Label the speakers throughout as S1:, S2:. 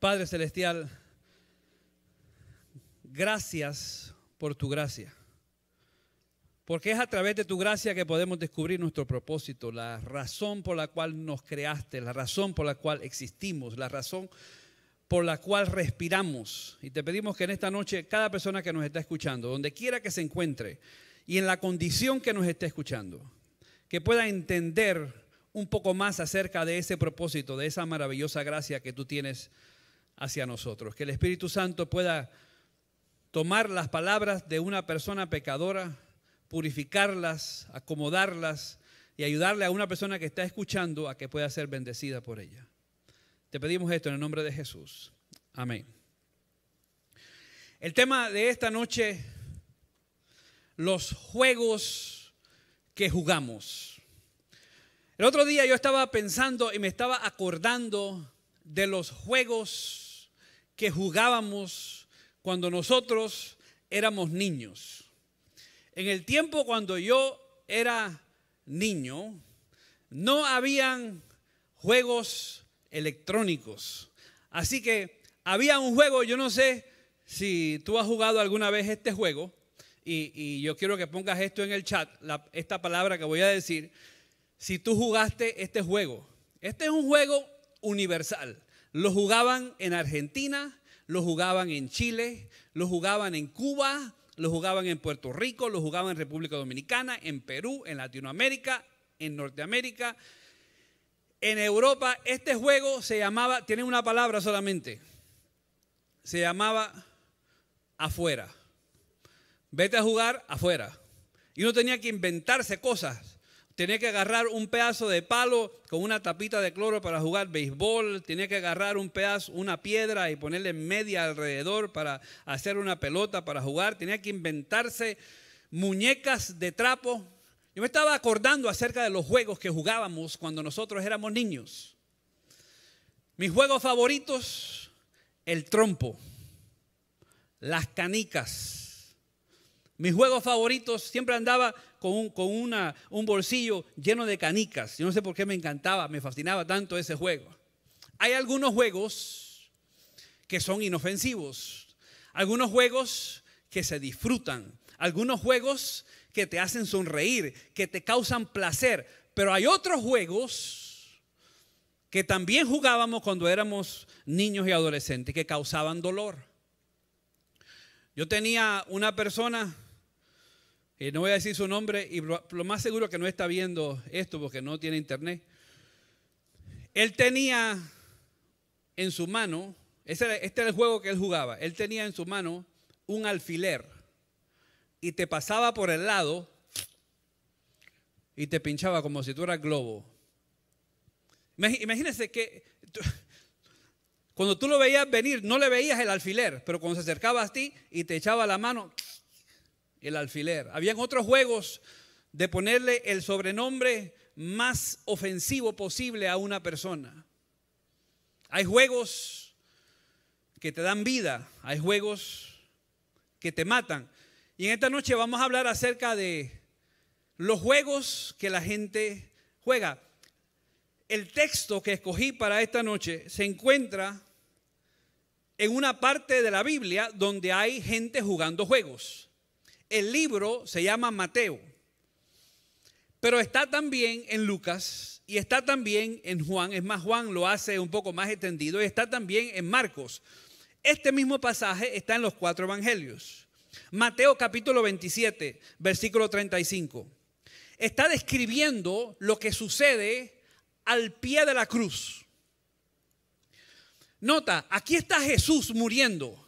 S1: Padre Celestial, gracias por tu gracia. Porque es a través de tu gracia que podemos descubrir nuestro propósito, la razón por la cual nos creaste, la razón por la cual existimos, la razón por la cual respiramos. Y te pedimos que en esta noche cada persona que nos está escuchando, donde quiera que se encuentre y en la condición que nos esté escuchando, que pueda entender un poco más acerca de ese propósito, de esa maravillosa gracia que tú tienes hacia nosotros. Que el Espíritu Santo pueda tomar las palabras de una persona pecadora, purificarlas, acomodarlas y ayudarle a una persona que está escuchando a que pueda ser bendecida por ella. Te pedimos esto en el nombre de Jesús. Amén. El tema de esta noche, los juegos que jugamos. El otro día yo estaba pensando y me estaba acordando de los juegos que jugábamos cuando nosotros éramos niños. En el tiempo cuando yo era niño, no habían juegos electrónicos. Así que había un juego, yo no sé si tú has jugado alguna vez este juego, y, yo quiero que pongas esto en el chat, esta palabra que voy a decir, si tú jugaste este juego. Este es un juego universal. Lo jugaban en Argentina, lo jugaban en Chile, lo jugaban en Cuba, lo jugaban en Puerto Rico, lo jugaban en República Dominicana, en Perú, en Latinoamérica, en Norteamérica, en Europa. Este juego se llamaba, tiene una palabra solamente, se llamaba afuera. Vete a jugar afuera. Y uno tenía que inventarse cosas tenía que agarrar un pedazo de palo con una tapita de cloro para jugar béisbol, tenía que agarrar un pedazo, una piedra y ponerle media alrededor para hacer una pelota para jugar, tenía que inventarse muñecas de trapo. Yo me estaba acordando acerca de los juegos que jugábamos cuando nosotros éramos niños. Mis juegos favoritos, el trompo, las canicas. Mis juegos favoritos, siempre andaba con, un, una, un bolsillo lleno de canicas. Yo no sé por qué me encantaba, me fascinaba tanto ese juego. Hay algunos juegos que son inofensivos, algunos juegos que se disfrutan, algunos juegos que te hacen sonreír, que te causan placer, pero hay otros juegos que también jugábamos cuando éramos niños y adolescentes, que causaban dolor. Yo tenía una persona no voy a decir su nombre y lo, más seguro que no está viendo esto porque no tiene internet. Él tenía en su mano, este este era el juego que él jugaba, él tenía en su mano un alfiler y te pasaba por el lado y te pinchaba como si tú eras globo. Imagínense que cuando tú lo veías venir, no le veías el alfiler, pero cuando se acercaba a ti y te echaba la mano, el alfiler. Habían otros juegos de ponerle el sobrenombre más ofensivo posible a una persona. Hay juegos que te dan vida, hay juegos que te matan. Y en esta noche vamos a hablar acerca de los juegos que la gente juega. El texto que escogí para esta noche se encuentra en una parte de la Biblia donde hay gente jugando juegos. El libro se llama Mateo, pero está también en Lucas y está también en Juan. Es más, Juan lo hace un poco más extendido y está también en Marcos. Este mismo pasaje está en los cuatro evangelios. Mateo capítulo 27, versículo 35. Está describiendo lo que sucede al pie de la cruz. Nota, aquí está Jesús muriendo.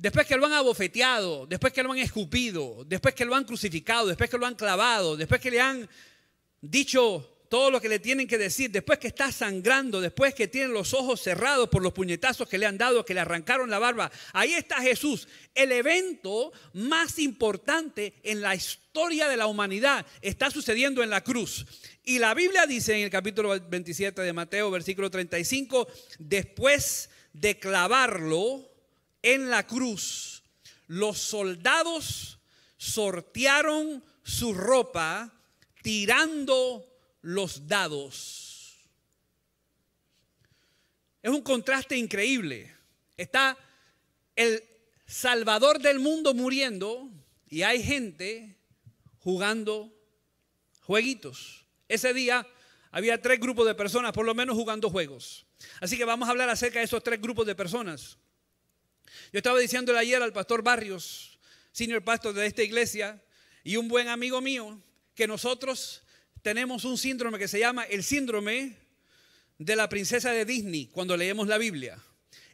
S1: Después que lo han abofeteado, después que lo han escupido, después que lo han crucificado, después que lo han clavado, después que le han dicho todo lo que le tienen que decir, después que está sangrando, después que tiene los ojos cerrados por los puñetazos que le han dado, que le arrancaron la barba, ahí está Jesús. El evento más importante en la historia de la humanidad está sucediendo en la cruz. Y la Biblia dice en el capítulo 27 de Mateo, versículo 35, después de clavarlo, en la cruz, los soldados sortearon su ropa tirando los dados. Es un contraste increíble. Está el Salvador del mundo muriendo y hay gente jugando jueguitos. Ese día había tres grupos de personas, por lo menos jugando juegos. Así que vamos a hablar acerca de esos tres grupos de personas. Yo estaba diciéndole ayer al pastor Barrios, señor pastor de esta iglesia, y un buen amigo mío, que nosotros tenemos un síndrome que se llama el síndrome de la princesa de Disney cuando leemos la Biblia.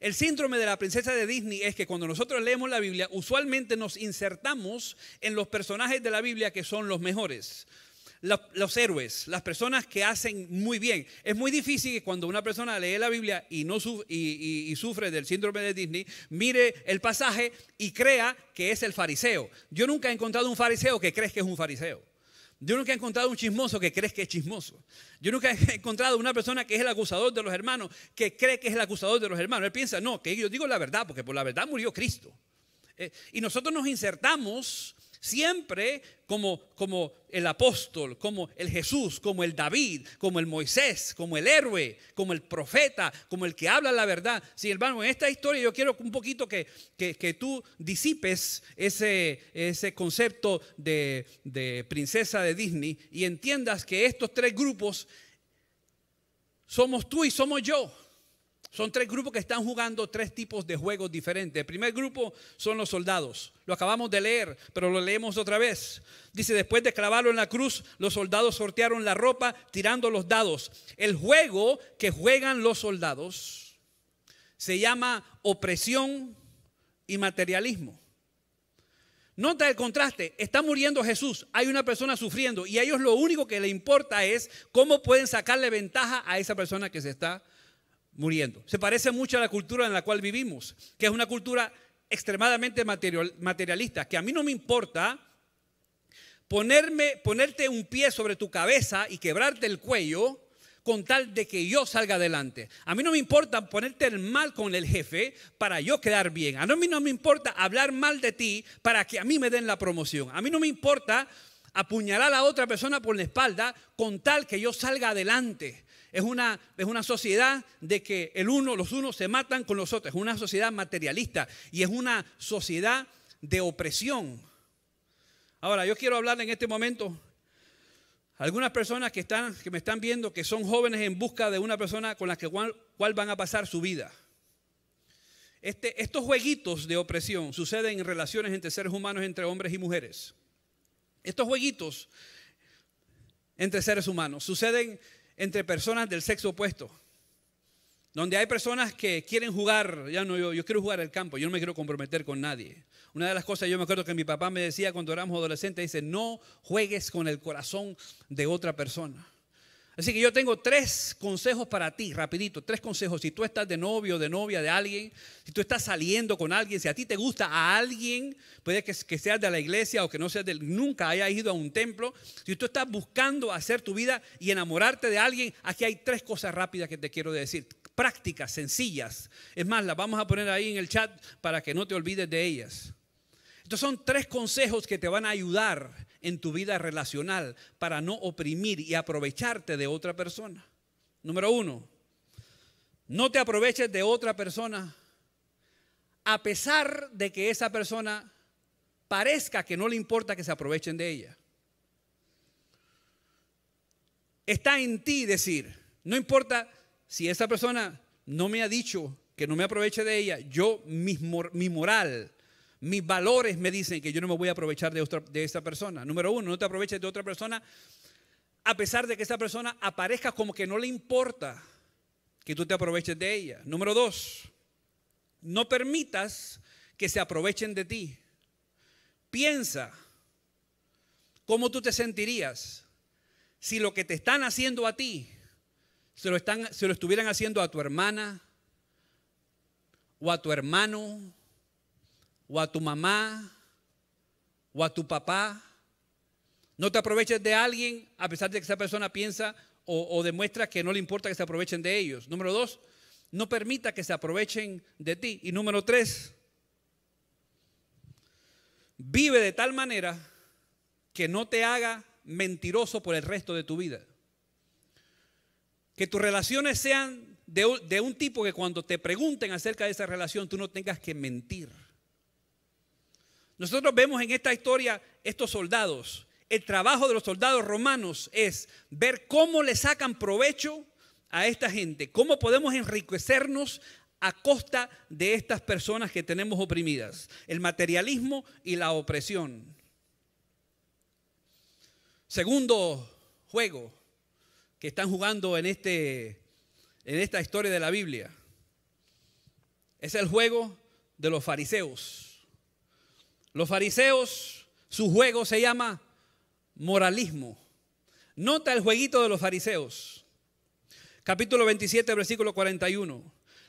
S1: El síndrome de la princesa de Disney es que cuando nosotros leemos la Biblia, usualmente nos insertamos en los personajes de la Biblia que son los mejores los, héroes, las personas que hacen muy bien. Es muy difícil que cuando una persona lee la Biblia y, no y, sufre del síndrome de Disney, mire el pasaje y crea que es el fariseo. Yo nunca he encontrado un fariseo que crees que es un fariseo. Yo nunca he encontrado un chismoso que crees que es chismoso. Yo nunca he encontrado una persona que es el acusador de los hermanos, que cree que es el acusador de los hermanos. Él piensa, no, que yo digo la verdad, porque por la verdad murió Cristo. Eh, y nosotros nos insertamos Siempre como, como el apóstol, como el Jesús, como el David, como el Moisés, como el héroe, como el profeta, como el que habla la verdad. Si hermano, en esta historia yo quiero un poquito que, que, que tú disipes ese, ese concepto de, de princesa de Disney y entiendas que estos tres grupos somos tú y somos yo. Son tres grupos que están jugando tres tipos de juegos diferentes. El primer grupo son los soldados. Lo acabamos de leer, pero lo leemos otra vez. Dice, después de clavarlo en la cruz, los soldados sortearon la ropa tirando los dados. El juego que juegan los soldados se llama opresión y materialismo. Nota el contraste, está muriendo Jesús, hay una persona sufriendo y a ellos lo único que le importa es cómo pueden sacarle ventaja a esa persona que se está muriendo. Se parece mucho a la cultura en la cual vivimos, que es una cultura extremadamente materialista, que a mí no me importa ponerme, ponerte un pie sobre tu cabeza y quebrarte el cuello con tal de que yo salga adelante. A mí no me importa ponerte el mal con el jefe para yo quedar bien. A mí no me importa hablar mal de ti para que a mí me den la promoción. A mí no me importa apuñalar a la otra persona por la espalda con tal que yo salga adelante es una, es una sociedad de que el uno, los unos se matan con los otros. Es una sociedad materialista y es una sociedad de opresión. Ahora, yo quiero hablar en este momento algunas personas que, están, que me están viendo, que son jóvenes en busca de una persona con la que cual, van a pasar su vida. Este, estos jueguitos de opresión suceden en relaciones entre seres humanos, entre hombres y mujeres. Estos jueguitos entre seres humanos suceden entre personas del sexo opuesto. Donde hay personas que quieren jugar, ya no, yo, quiero jugar al campo, yo no me quiero comprometer con nadie. Una de las cosas, yo me acuerdo que mi papá me decía cuando éramos adolescentes, dice, no juegues con el corazón de otra persona. Así que yo tengo tres consejos para ti, rapidito, tres consejos. Si tú estás de novio, de novia de alguien, si tú estás saliendo con alguien, si a ti te gusta a alguien, puede que, seas de la iglesia o que no seas del, nunca haya ido a un templo, si tú estás buscando hacer tu vida y enamorarte de alguien, aquí hay tres cosas rápidas que te quiero decir, prácticas, sencillas. Es más, las vamos a poner ahí en el chat para que no te olvides de ellas. Estos son tres consejos que te van a ayudar en tu vida relacional para no oprimir y aprovecharte de otra persona. Número uno, no te aproveches de otra persona a pesar de que esa persona parezca que no le importa que se aprovechen de ella. Está en ti decir, no importa si esa persona no me ha dicho que no me aproveche de ella, yo mi, mi moral mis valores me dicen que yo no me voy a aprovechar de, esta persona. Número uno, no te aproveches de otra persona a pesar de que esa persona aparezca como que no le importa que tú te aproveches de ella. Número dos, no permitas que se aprovechen de ti. Piensa cómo tú te sentirías si lo que te están haciendo a ti se lo estuvieran haciendo a tu hermana o a tu hermano o a tu mamá o a tu papá. No te aproveches de alguien a pesar de que esa persona piensa o, demuestra que no le importa que se aprovechen de ellos. Número dos, no permita que se aprovechen de ti. Y número tres, vive de tal manera que no te haga mentiroso por el resto de tu vida. Que tus relaciones sean de un tipo que cuando te pregunten acerca de esa relación tú no tengas que mentir. Nosotros vemos en esta historia estos soldados. El trabajo de los soldados romanos es ver cómo le sacan provecho a esta gente, cómo podemos enriquecernos a costa de estas personas que tenemos oprimidas, el materialismo y la opresión. Segundo juego que están jugando en, este, en esta historia de la Biblia es el juego de los fariseos. Los fariseos, su juego se llama moralismo. Nota el jueguito de los fariseos. Capítulo 27, versículo 41.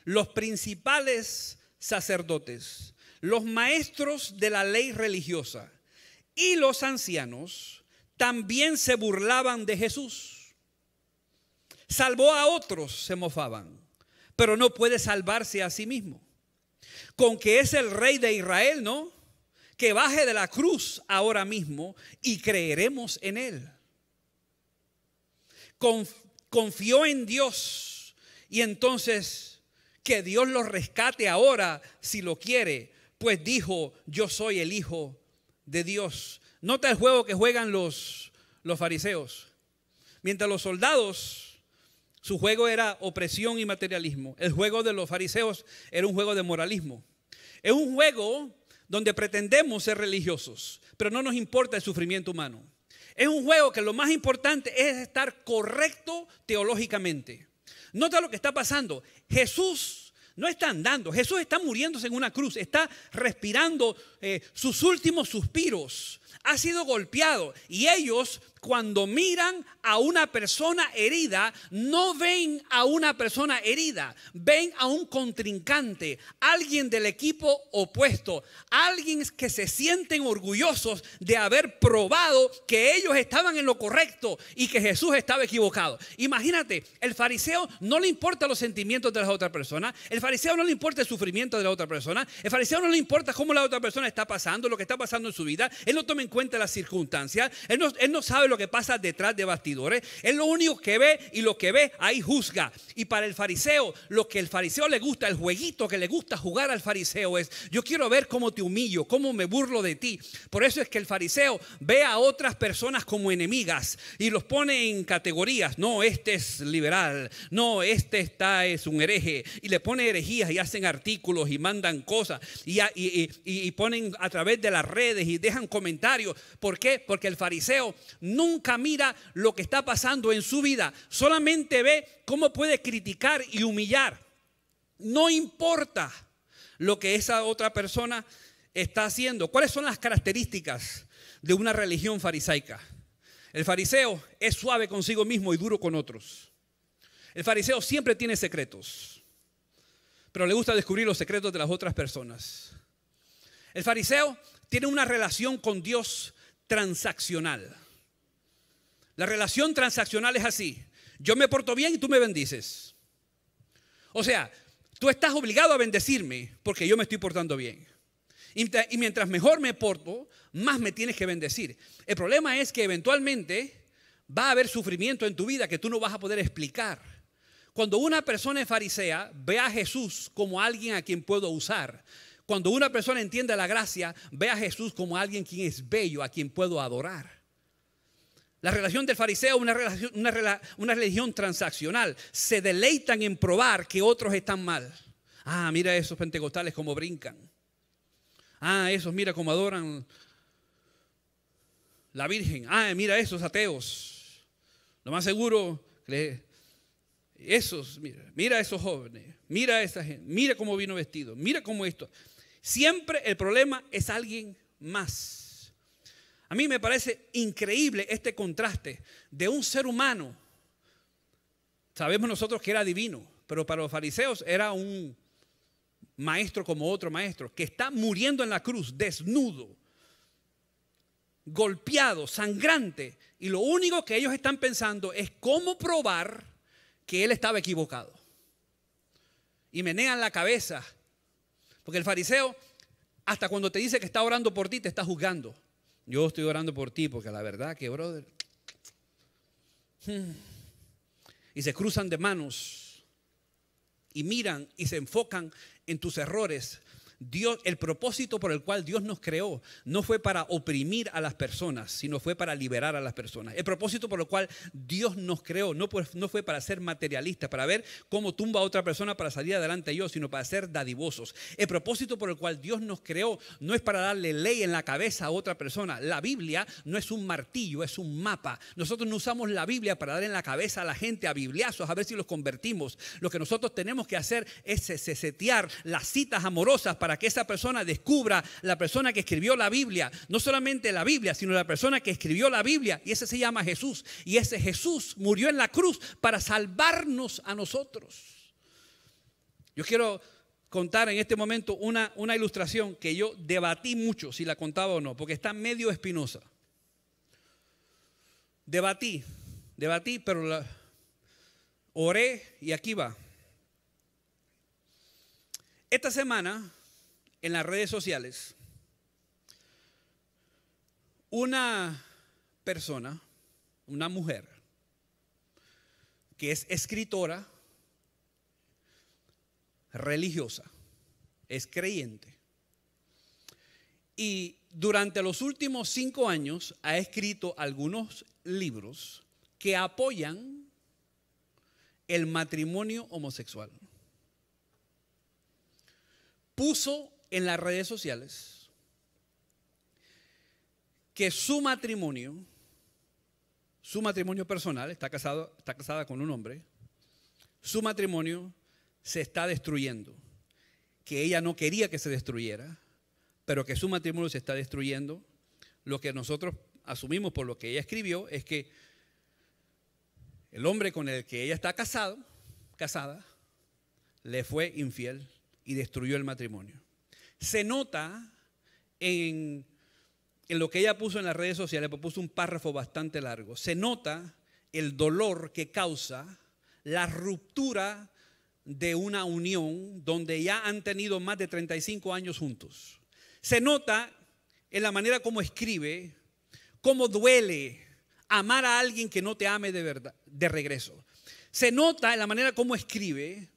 S1: Los principales sacerdotes, los maestros de la ley religiosa y los ancianos también se burlaban de Jesús. Salvó a otros, se mofaban, pero no puede salvarse a sí mismo. Con que es el rey de Israel, ¿no? que baje de la cruz ahora mismo y creeremos en Él. Confió en Dios y entonces que Dios lo rescate ahora si lo quiere, pues dijo, yo soy el Hijo de Dios. Nota el juego que juegan los, los fariseos. Mientras los soldados, su juego era opresión y materialismo. El juego de los fariseos era un juego de moralismo. Es un juego donde pretendemos ser religiosos, pero no nos importa el sufrimiento humano. Es un juego que lo más importante es estar correcto teológicamente. Nota lo que está pasando. Jesús no está andando, Jesús está muriéndose en una cruz, está respirando eh, sus últimos suspiros, ha sido golpeado y ellos cuando miran a una persona herida, no ven a una persona herida, ven a un contrincante, alguien del equipo opuesto, alguien que se sienten orgullosos de haber probado que ellos estaban en lo correcto y que Jesús estaba equivocado. Imagínate, el fariseo no le importa los sentimientos de las otras personas el fariseo no le importa el sufrimiento de la otra persona, el fariseo no le importa cómo la otra persona está pasando, lo que está pasando en su vida, él no toma en cuenta las circunstancias, él no sabe lo que pasa detrás de bastidores. es lo único que ve y lo que ve ahí juzga. Y para el fariseo, lo que el fariseo le gusta, el jueguito que le gusta jugar al fariseo es, yo quiero ver cómo te humillo, cómo me burlo de ti. Por eso es que el fariseo ve a otras personas como enemigas y los pone en categorías. No, este es liberal. No, este está, es un hereje. Y le pone herejías y hacen artículos y mandan cosas y, y, ponen a través de las redes y dejan comentarios. ¿Por qué? Porque el fariseo no nunca mira lo que está pasando en su vida, solamente ve cómo puede criticar y humillar. No importa lo que esa otra persona está haciendo. ¿Cuáles son las características de una religión farisaica? El fariseo es suave consigo mismo y duro con otros. El fariseo siempre tiene secretos, pero le gusta descubrir los secretos de las otras personas. El fariseo tiene una relación con Dios transaccional. La relación transaccional es así. Yo me porto bien y tú me bendices. O sea, tú estás obligado a bendecirme porque yo me estoy portando bien. Y mientras mejor me porto, más me tienes que bendecir. El problema es que eventualmente va a haber sufrimiento en tu vida que tú no vas a poder explicar. Cuando una persona es farisea, ve a Jesús como alguien a quien puedo usar. Cuando una persona entiende la gracia, ve a Jesús como alguien quien es bello, a quien puedo adorar. La relación del fariseo es una, una, una religión transaccional. Se deleitan en probar que otros están mal. Ah, mira esos pentecostales como brincan. Ah, esos mira cómo adoran la Virgen. Ah, mira esos ateos. Lo más seguro, esos, mira, mira esos jóvenes, mira a esa gente, mira cómo vino vestido, mira cómo esto. Siempre el problema es alguien más. A mí me parece increíble este contraste de un ser humano. Sabemos nosotros que era divino, pero para los fariseos era un maestro como otro maestro, que está muriendo en la cruz, desnudo, golpeado, sangrante, y lo único que ellos están pensando es cómo probar que él estaba equivocado. Y menean la cabeza, porque el fariseo, hasta cuando te dice que está orando por ti, te está juzgando. Yo estoy orando por ti porque la verdad que, brother, hmm, y se cruzan de manos y miran y se enfocan en tus errores Dios, el propósito por el cual Dios nos creó no fue para oprimir a las personas, sino fue para liberar a las personas. El propósito por el cual Dios nos creó no, fue para ser materialistas, para ver cómo tumba a otra persona para salir adelante yo, sino para ser dadivosos. El propósito por el cual Dios nos creó no es para darle ley en la cabeza a otra persona. La Biblia no es un martillo, es un mapa. Nosotros no usamos la Biblia para dar en la cabeza a la gente a bibliazos, a ver si los convertimos. Lo que nosotros tenemos que hacer es sesetear las citas amorosas para para que esa persona descubra la persona que escribió la Biblia, no solamente la Biblia, sino la persona que escribió la Biblia, y ese se llama Jesús, y ese Jesús murió en la cruz para salvarnos a nosotros. Yo quiero contar en este momento una, una ilustración que yo debatí mucho si la contaba o no, porque está medio espinosa. Debatí, debatí, pero oré y aquí va. Esta semana en las redes sociales una persona, una mujer, que es escritora religiosa, es creyente. Y durante los últimos cinco años ha escrito algunos libros que apoyan el matrimonio homosexual. Puso en las redes sociales que su matrimonio, su matrimonio personal, está, casado, está casada con un hombre, su matrimonio se está destruyendo, que ella no quería que se destruyera, pero que su matrimonio se está destruyendo. Lo que nosotros asumimos por lo que ella escribió es que el hombre con el que ella está casado, casada, le fue infiel y destruyó el matrimonio se nota en, lo que ella puso en las redes sociales, pues puso un párrafo bastante largo, se nota el dolor que causa la ruptura de una unión donde ya han tenido más de 35 años juntos. Se nota en la manera como escribe, cómo duele amar a alguien que no te ame de verdad, de regreso. Se nota en la manera como escribe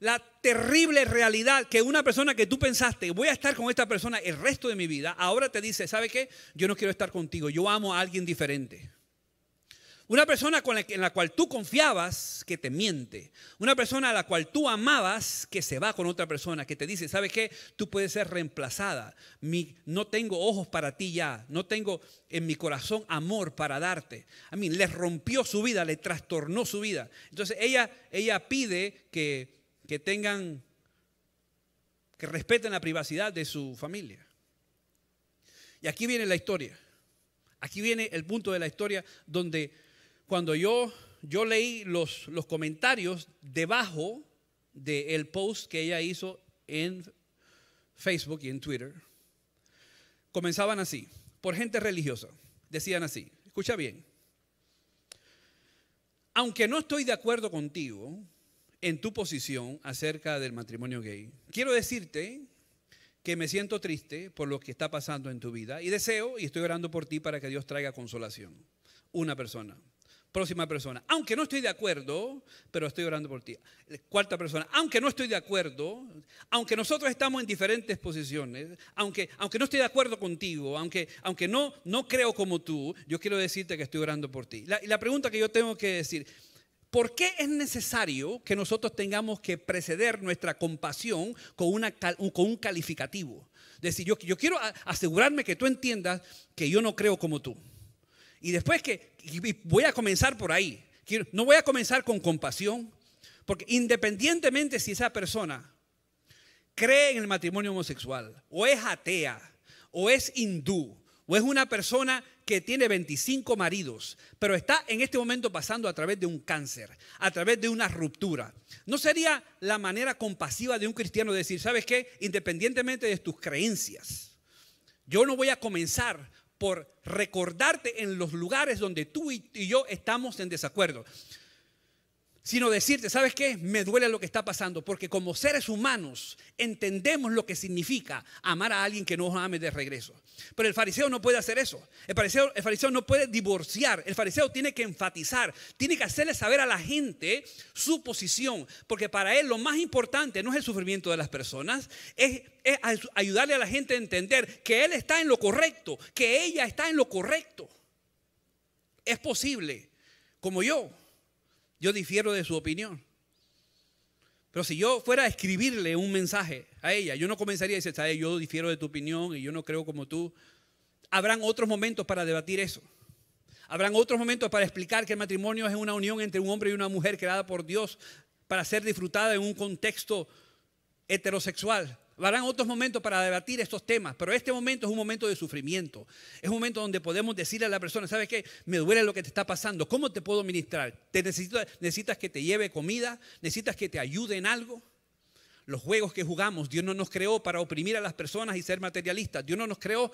S1: la terrible realidad que una persona que tú pensaste, voy a estar con esta persona el resto de mi vida, ahora te dice, ¿sabe qué? Yo no quiero estar contigo, yo amo a alguien diferente. Una persona en la cual tú confiabas que te miente. Una persona a la cual tú amabas que se va con otra persona, que te dice, ¿sabes qué? Tú puedes ser reemplazada. no tengo ojos para ti ya. No tengo en mi corazón amor para darte. A mí le rompió su vida, le trastornó su vida. Entonces ella, ella pide que, que tengan, que respeten la privacidad de su familia. Y aquí viene la historia. Aquí viene el punto de la historia donde cuando yo, yo leí los, los comentarios debajo del post que ella hizo en Facebook y en Twitter, comenzaban así, por gente religiosa, decían así, escucha bien, aunque no estoy de acuerdo contigo, en tu posición acerca del matrimonio gay, quiero decirte que me siento triste por lo que está pasando en tu vida y deseo y estoy orando por ti para que Dios traiga consolación. Una persona. Próxima persona. Aunque no estoy de acuerdo, pero estoy orando por ti. Cuarta persona. Aunque no estoy de acuerdo, aunque nosotros estamos en diferentes posiciones, aunque, aunque no estoy de acuerdo contigo, aunque, aunque no, no creo como tú, yo quiero decirte que estoy orando por ti. La, la pregunta que yo tengo que decir, ¿Por qué es necesario que nosotros tengamos que preceder nuestra compasión con, un calificativo? Decir, yo, quiero asegurarme que tú entiendas que yo no creo como tú. Y después que voy a comenzar por ahí. no voy a comenzar con compasión, porque independientemente si esa persona cree en el matrimonio homosexual, o es atea, o es hindú, o es una persona que tiene 25 maridos, pero está en este momento pasando a través de un cáncer, a través de una ruptura. ¿No sería la manera compasiva de un cristiano decir, sabes qué, independientemente de tus creencias, yo no voy a comenzar por recordarte en los lugares donde tú y yo estamos en desacuerdo sino decirte, ¿sabes qué? Me duele lo que está pasando, porque como seres humanos entendemos lo que significa amar a alguien que no ame de regreso. Pero el fariseo no puede hacer eso. El fariseo, el no puede divorciar. El fariseo tiene que enfatizar, tiene que hacerle saber a la gente su posición, porque para él lo más importante no es el sufrimiento de las personas, es ayudarle a la gente a entender que él está en lo correcto, que ella está en lo correcto. Es posible, como yo yo difiero de su opinión. Pero si yo fuera a escribirle un mensaje a ella, yo no comenzaría a decir, Yo difiero de tu opinión y yo no creo como tú. Habrán otros momentos para debatir eso. Habrán otros momentos para explicar que el matrimonio es una unión entre un hombre y una mujer creada por Dios para ser disfrutada en un contexto heterosexual. Habrán otros momentos para debatir estos temas, pero este momento es un momento de sufrimiento. Es un momento donde podemos decirle a la persona, ¿sabes qué? Me duele lo que te está pasando. ¿Cómo te puedo ministrar? ¿Te ¿Necesitas que te lleve comida? ¿Necesitas que te ayude en algo? Los juegos que jugamos, Dios no nos creó para oprimir a las personas y ser materialistas. Dios no nos creó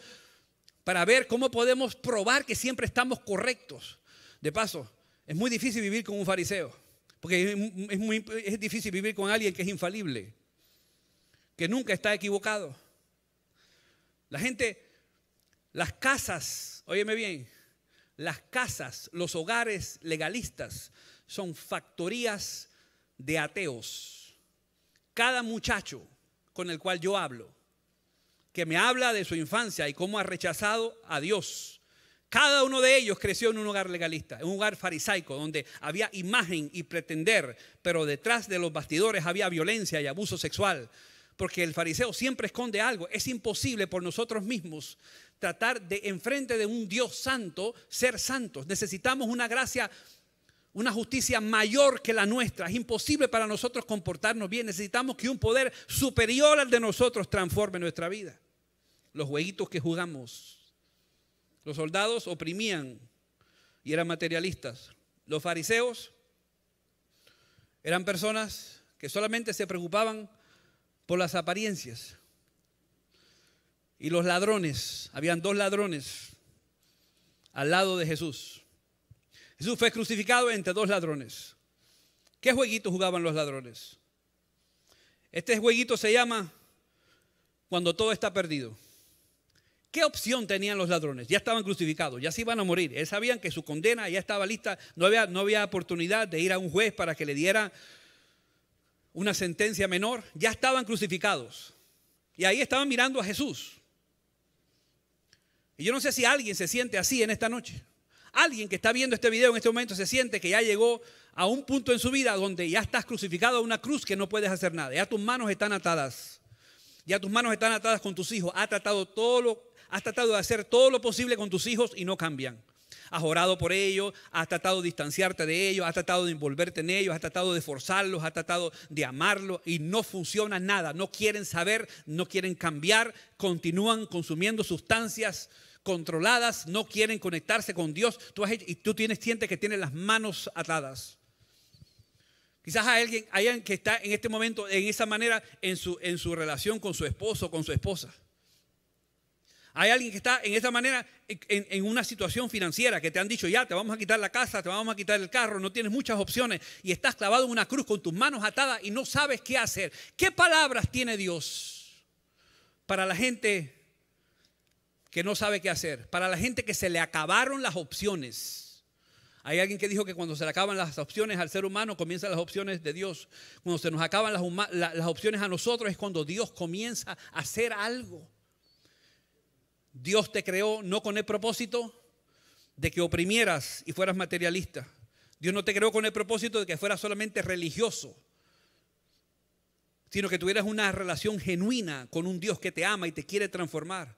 S1: para ver cómo podemos probar que siempre estamos correctos. De paso, es muy difícil vivir con un fariseo, porque es, muy, es difícil vivir con alguien que es infalible que nunca está equivocado. La gente, las casas, óyeme bien, las casas, los hogares legalistas son factorías de ateos. Cada muchacho con el cual yo hablo, que me habla de su infancia y cómo ha rechazado a Dios. Cada uno de ellos creció en un hogar legalista, en un hogar farisaico, donde había imagen y pretender, pero detrás de los bastidores había violencia y abuso sexual porque el fariseo siempre esconde algo. Es imposible por nosotros mismos tratar de enfrente de un Dios santo ser santos. Necesitamos una gracia, una justicia mayor que la nuestra. Es imposible para nosotros comportarnos bien. Necesitamos que un poder superior al de nosotros transforme nuestra vida. Los jueguitos que jugamos. Los soldados oprimían y eran materialistas. Los fariseos eran personas que solamente se preocupaban por las apariencias. Y los ladrones, habían dos ladrones al lado de Jesús. Jesús fue crucificado entre dos ladrones. ¿Qué jueguito jugaban los ladrones? Este jueguito se llama cuando todo está perdido. ¿Qué opción tenían los ladrones? Ya estaban crucificados, ya se iban a morir. Él sabían que su condena ya estaba lista, no no había oportunidad de ir a un juez para que le diera una sentencia menor, ya estaban crucificados. Y ahí estaban mirando a Jesús. Y yo no sé si alguien se siente así en esta noche. Alguien que está viendo este video en este momento se siente que ya llegó a un punto en su vida donde ya estás crucificado a una cruz que no puedes hacer nada. Ya tus manos están atadas. Ya tus manos están atadas con tus hijos. Has tratado, todo tratado de hacer todo lo posible con tus hijos y no cambian has orado por ellos, has tratado de distanciarte de ellos, has tratado de envolverte en ellos, has tratado de forzarlos, has tratado de amarlos y no funciona nada. No quieren saber, no quieren cambiar, continúan consumiendo sustancias controladas, no quieren conectarse con Dios. Tú y tú tienes sientes que tienes las manos atadas. Quizás hay alguien, hayan que está en este momento en esa manera en su, en su relación con su esposo o con su esposa. Hay alguien que está en esa manera en, una situación financiera que te han dicho, ya, te vamos a quitar la casa, te vamos a quitar el carro, no tienes muchas opciones y estás clavado en una cruz con tus manos atadas y no sabes qué hacer. ¿Qué palabras tiene Dios para la gente que no sabe qué hacer? Para la gente que se le acabaron las opciones. Hay alguien que dijo que cuando se le acaban las opciones al ser humano, comienzan las opciones de Dios. Cuando se nos acaban las, las opciones a nosotros es cuando Dios comienza a hacer algo. Dios te creó no con el propósito de que oprimieras y fueras materialista. Dios no te creó con el propósito de que fueras solamente religioso, sino que tuvieras una relación genuina con un Dios que te ama y te quiere transformar.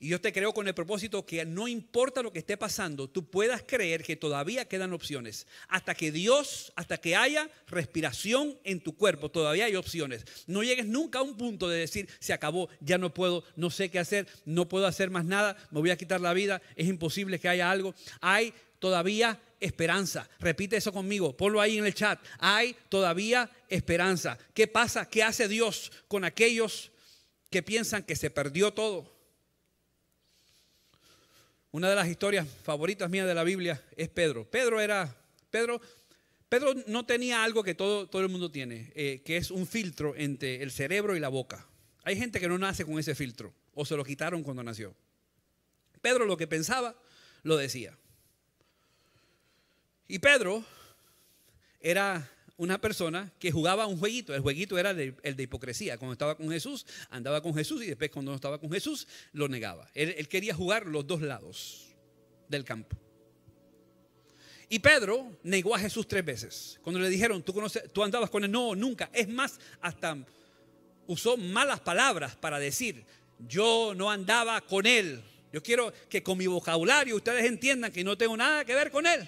S1: Y yo te creo con el propósito que no importa lo que esté pasando, tú puedas creer que todavía quedan opciones. Hasta que Dios, hasta que haya respiración en tu cuerpo, todavía hay opciones. No llegues nunca a un punto de decir, se acabó, ya no puedo, no sé qué hacer, no puedo hacer más nada, me voy a quitar la vida, es imposible que haya algo. Hay todavía esperanza. Repite eso conmigo, ponlo ahí en el chat. Hay todavía esperanza. ¿Qué pasa? ¿Qué hace Dios con aquellos que piensan que se perdió todo? Una de las historias favoritas mías de la Biblia es Pedro. Pedro era, Pedro, Pedro no tenía algo que todo, todo el mundo tiene, eh, que es un filtro entre el cerebro y la boca. Hay gente que no nace con ese filtro o se lo quitaron cuando nació. Pedro lo que pensaba, lo decía. Y Pedro era una persona que jugaba un jueguito. El jueguito era el de hipocresía. Cuando estaba con Jesús, andaba con Jesús y después cuando no estaba con Jesús, lo negaba. Él, quería jugar los dos lados del campo. Y Pedro negó a Jesús tres veces. Cuando le dijeron, tú, conoces, tú andabas con él, no, nunca. Es más, hasta usó malas palabras para decir, yo no andaba con él. Yo quiero que con mi vocabulario ustedes entiendan que no tengo nada que ver con él.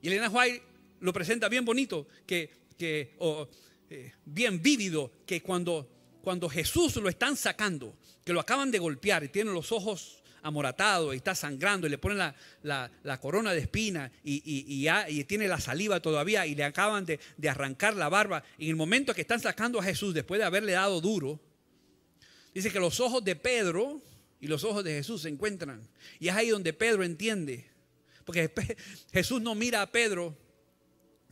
S1: Y Elena White lo presenta bien bonito, que, eh, bien vívido, que cuando, cuando Jesús lo están sacando, que lo acaban de golpear y tiene los ojos amoratados y está sangrando y le ponen la, corona de espina y, tiene la saliva todavía y le acaban de, arrancar la barba. en el momento que están sacando a Jesús después de haberle dado duro, dice que los ojos de Pedro y los ojos de Jesús se encuentran. Y es ahí donde Pedro entiende. Porque Jesús no mira a Pedro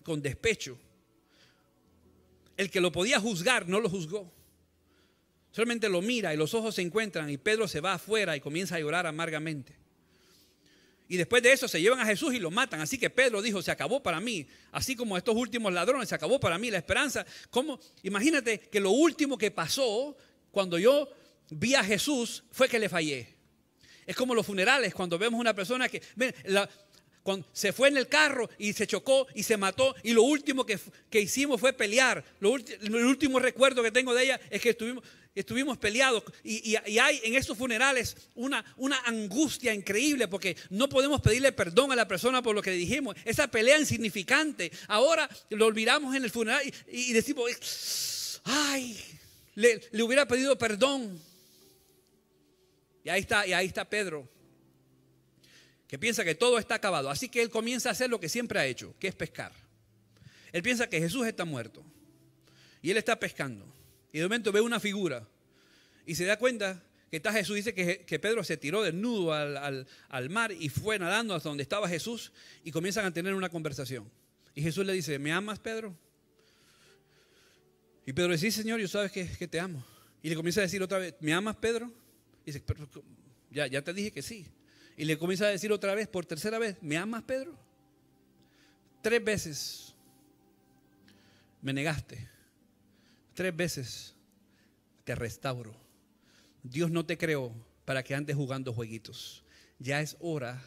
S1: con despecho. El que lo podía juzgar no lo juzgó. Solamente lo mira y los ojos se encuentran y Pedro se va afuera y comienza a llorar amargamente. Y después de eso se llevan a Jesús y lo matan. Así que Pedro dijo, se acabó para mí. Así como estos últimos ladrones, se acabó para mí la esperanza. ¿Cómo? Imagínate que lo último que pasó cuando yo vi a Jesús fue que le fallé. Es como los funerales, cuando vemos una persona que... la, se fue en el carro y se chocó y se mató y lo último que, hicimos fue pelear. el último recuerdo que tengo de ella es que estuvimos, estuvimos peleados y, hay en esos funerales una, una angustia increíble porque no podemos pedirle perdón a la persona por lo que dijimos. Esa pelea insignificante. Ahora lo olvidamos en el funeral y, decimos, ay, le, le hubiera pedido perdón. Y ahí está, y ahí está Pedro que piensa que todo está acabado. Así que él comienza a hacer lo que siempre ha hecho, que es pescar. Él piensa que Jesús está muerto. Y él está pescando. Y de momento ve una figura. Y se da cuenta que está Jesús. Dice que, Pedro se tiró desnudo al, al, mar y fue nadando hasta donde estaba Jesús. Y comienzan a tener una conversación. Y Jesús le dice, ¿me amas, Pedro? Y Pedro dice, sí, Señor, yo sabes que, te amo. Y le comienza a decir otra vez, ¿me amas, Pedro? Y dice, ya te dije que sí. Y le comienza a decir otra vez, por tercera vez, ¿me amas, Pedro? Tres veces me negaste. Tres veces te restauro. Dios no te creó para que andes jugando jueguitos. Ya es hora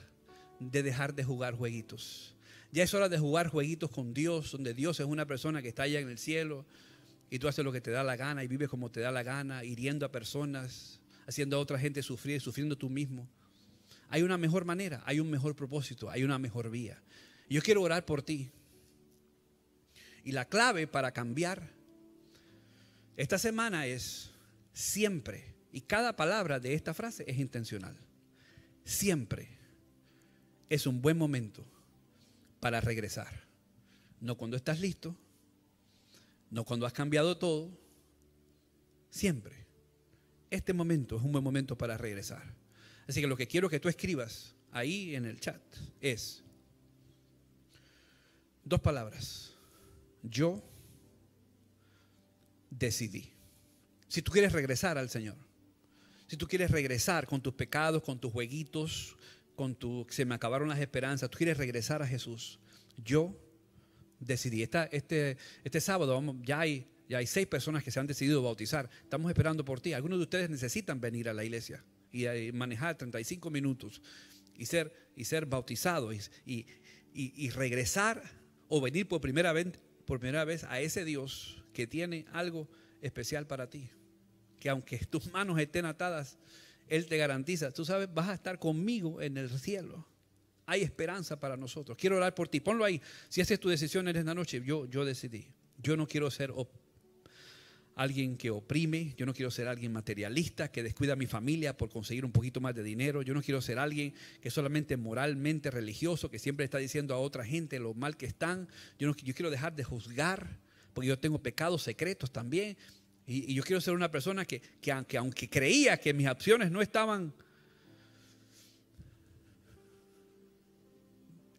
S1: de dejar de jugar jueguitos. Ya es hora de jugar jueguitos con Dios, donde Dios es una persona que está allá en el cielo y tú haces lo que te da la gana y vives como te da la gana, hiriendo a personas, haciendo a otra gente sufrir, sufriendo tú mismo. Hay una mejor manera, hay un mejor propósito, hay una mejor vía. Yo quiero orar por ti. Y la clave para cambiar esta semana es siempre, y cada palabra de esta frase es intencional, siempre es un buen momento para regresar. No cuando estás listo, no cuando has cambiado todo, siempre. Este momento es un buen momento para regresar. Así que lo que quiero que tú escribas ahí en el chat es dos palabras. Yo decidí. Si tú quieres regresar al Señor, si tú quieres regresar con tus pecados, con tus jueguitos, con tu se me acabaron las esperanzas, tú quieres regresar a Jesús, yo decidí. Esta, este, este sábado vamos, ya hay ya hay seis personas que se han decidido bautizar. Estamos esperando por ti. Algunos de ustedes necesitan venir a la iglesia y eh, manejar 35 minutos y ser, y ser bautizado y, regresar o venir por primera, vez, por primera vez a ese Dios que tiene algo especial para ti. Que aunque tus manos estén atadas, Él te garantiza, tú sabes, vas a estar conmigo en el cielo. Hay esperanza para nosotros. Quiero orar por ti. Ponlo ahí. Si haces tu decisión en esta noche, yo, yo decidí. Yo no quiero ser alguien que oprime, yo no quiero ser alguien materialista que descuida a mi familia por conseguir un poquito más de dinero, yo no quiero ser alguien que solamente moralmente religioso, que siempre está diciendo a otra gente lo mal que están, yo, no, yo quiero dejar de juzgar, porque yo tengo pecados secretos también, y, yo quiero ser una persona que, aunque, aunque creía que mis acciones no estaban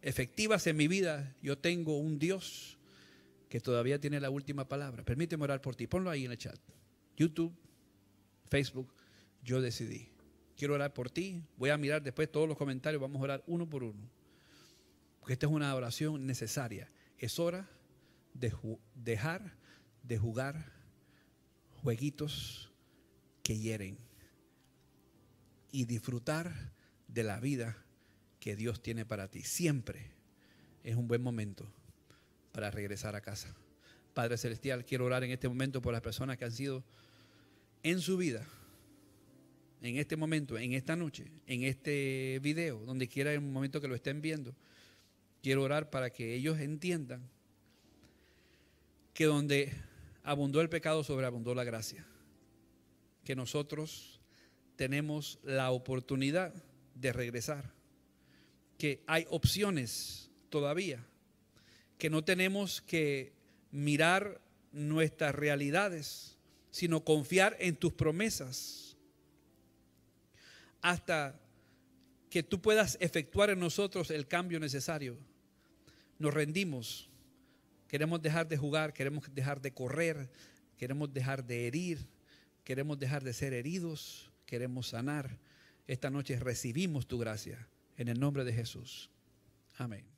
S1: efectivas en mi vida, yo tengo un Dios que todavía tiene la última palabra. Permíteme orar por ti. Ponlo ahí en el chat. YouTube, Facebook, yo decidí. Quiero orar por ti. Voy a mirar después todos los comentarios. Vamos a orar uno por uno. Porque esta es una oración necesaria. Es hora de dejar de jugar jueguitos que hieren y disfrutar de la vida que Dios tiene para ti. Siempre es un buen momento para regresar a casa. Padre Celestial, quiero orar en este momento por las personas que han sido en su vida, en este momento, en esta noche, en este video, donde quiera en un momento que lo estén viendo. Quiero orar para que ellos entiendan que donde abundó el pecado, sobreabundó la gracia. Que nosotros tenemos la oportunidad de regresar. Que hay opciones todavía que no tenemos que mirar nuestras realidades, sino confiar en tus promesas hasta que tú puedas efectuar en nosotros el cambio necesario. Nos rendimos, queremos dejar de jugar, queremos dejar de correr, queremos dejar de herir, queremos dejar de ser heridos, queremos sanar. Esta noche recibimos tu gracia en el nombre de Jesús. Amén.